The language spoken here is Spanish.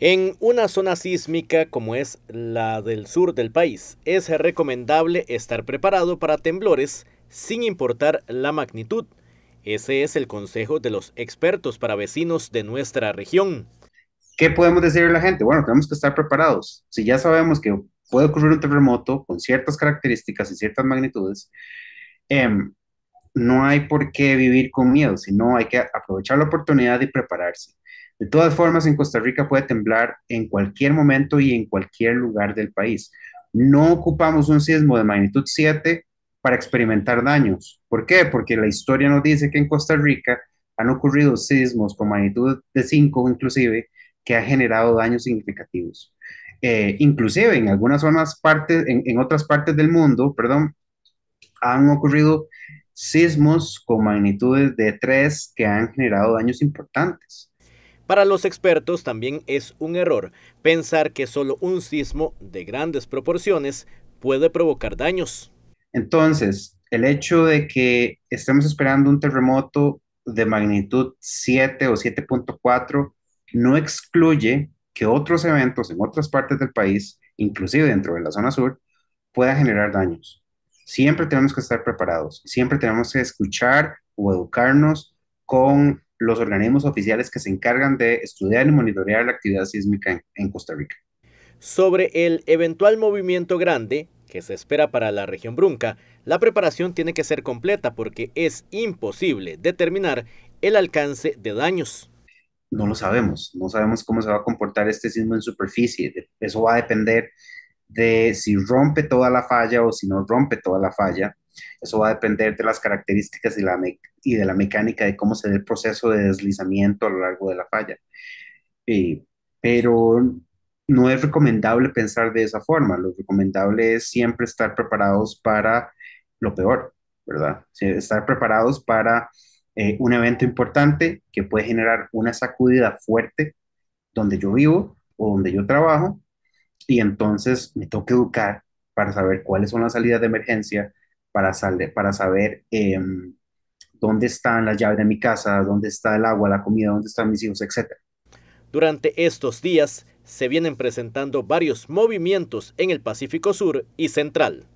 En una zona sísmica como es la del sur del país, es recomendable estar preparado para temblores sin importar la magnitud. Ese es el consejo de los expertos para vecinos de nuestra región. ¿Qué podemos decirle a la gente? Bueno, tenemos que estar preparados. Si ya sabemos que puede ocurrir un terremoto con ciertas características y ciertas magnitudes, em, no hay por qué vivir con miedo, sino hay que aprovechar la oportunidad y prepararse. De todas formas, en Costa Rica puede temblar en cualquier momento y en cualquier lugar del país. No ocupamos un sismo de magnitud 7 para experimentar daños. ¿Por qué? Porque la historia nos dice que en Costa Rica han ocurrido sismos con magnitud de 5 inclusive que han generado daños significativos. Eh, inclusive en algunas zonas partes, en, otras partes del mundo, perdón, han ocurrido sismos con magnitudes de 3 que han generado daños importantes. Para los expertos también es un error pensar que solo un sismo de grandes proporciones puede provocar daños. Entonces, el hecho de que estemos esperando un terremoto de magnitud 7 o 7.4 no excluye que otros eventos en otras partes del país, inclusive dentro de la zona sur, puedan generar daños. Siempre tenemos que estar preparados, siempre tenemos que escuchar o educarnos con los organismos oficiales que se encargan de estudiar y monitorear la actividad sísmica en, Costa Rica. Sobre el eventual movimiento grande que se espera para la región Brunca, la preparación tiene que ser completa porque es imposible determinar el alcance de daños. No lo sabemos, no sabemos cómo se va a comportar este sismo en superficie. Eso va a depender de si rompe toda la falla o si no rompe toda la falla, eso va a depender de las características y, de la mecánica de cómo se dé el proceso de deslizamiento a lo largo de la falla. Eh, pero no es recomendable pensar de esa forma. Lo recomendable es siempre estar preparados para lo peor, ¿verdad? Estar preparados para eh, un evento importante que puede generar una sacudida fuerte donde yo vivo o donde yo trabajo. Y entonces me tengo que educar para saber cuáles son las salidas de emergencia, para, para saber em, dónde están las llaves de mi casa, dónde está el agua, la comida, dónde están mis hijos, etc. Durante estos días se vienen presentando varios movimientos en el Pacífico Sur y Central.